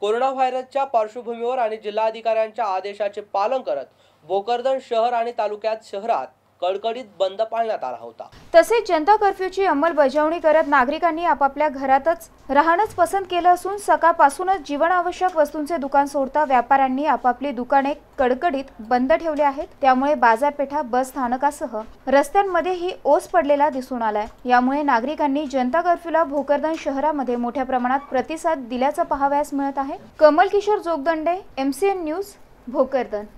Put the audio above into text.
corona व्हायरसच्या पार्श्वभूमीवर आणि जिल्हाधिकाऱ्यांच्या आदेशाचे पालन करत भोकरदन शहर आणि तालुक्यात शहरात कडकडीत बंद पाळण्यात आला होता तसेच जनता कर्फ्यूची अंमलबजावणी करत नागरिकांनी आपापल्या घरातच राहणंच पसंत केलं असून सकाळपासूनच जीवनावश्यक वस्तूंचे दुकान सोडता व्यापाऱ्यांनी आपापली दुकाने कडकडीत बंद ठेवले आहेत त्यामुळे बाजारपेठा बस स्थानकासह रस्त्यांमध्येही ओस पडलेला दिसून आलाय यामुळे नागरिकांनी जनता कर्फ्यूला भोकरदन शहरामध्ये मोठ्या प्रमाणात प्रतिसाद दिल्याचं पाहावयास मिळत आहे कमल किशोर जोगदंडे एमसीएन न्यूज भोकरदन